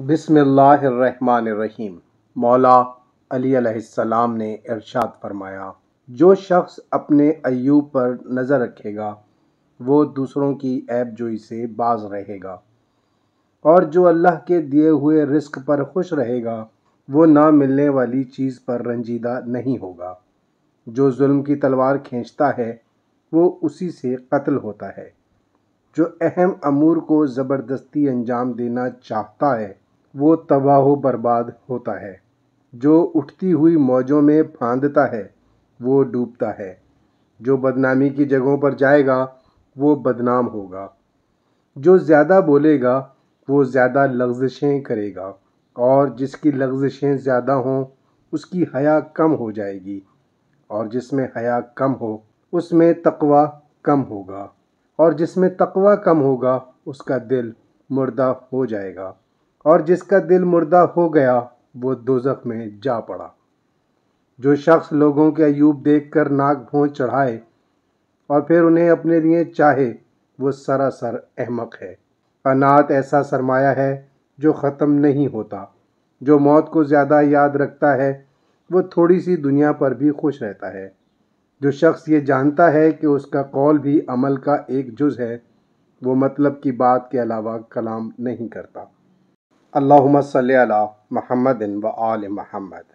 बिसमीम मौला अली सलाम ने इरशाद फरमाया जो शख्स अपने अयूब पर नज़र रखेगा वो दूसरों की ऐब जोई से बाज रहेगा और जो अल्लाह के दिए हुए रिस्क पर खुश रहेगा वो ना मिलने वाली चीज़ पर रंजीदा नहीं होगा जो जुल्म की तलवार खींचता है वो उसी से कत्ल होता है जो अहम अमूर को ज़बरदस्ती अंजाम देना चाहता है वो तबाह बर्बाद होता है जो उठती हुई मौजों में फांदता है वो डूबता है जो बदनामी की जगहों पर जाएगा वो बदनाम होगा जो ज़्यादा बोलेगा वो ज़्यादा लफ्ज़िशें करेगा और जिसकी लफ्ज़िशें ज़्यादा हों उसकी हया कम हो जाएगी और जिसमें हया कम हो उसमें तकवा कम होगा और जिसमें तकवा कम होगा उसका दिल मुर्दा हो जाएगा और जिसका दिल मुर्दा हो गया वो दोजख में जा पड़ा जो शख्स लोगों के अयूब देख कर नाक भों चढ़ाए और फिर उन्हें अपने लिए चाहे वो सरासर अहमक है अनाथ ऐसा सरमाया है जो ख़त्म नहीं होता जो मौत को ज़्यादा याद रखता है वो थोड़ी सी दुनिया पर भी खुश रहता है जो शख्स ये जानता है कि उसका कौल भी अमल का एक जुज़ है वो मतलब की बात के अलावा कलाम नहीं करता अल्लाहुम्मा सल्ली अला महमदिन व आल महमद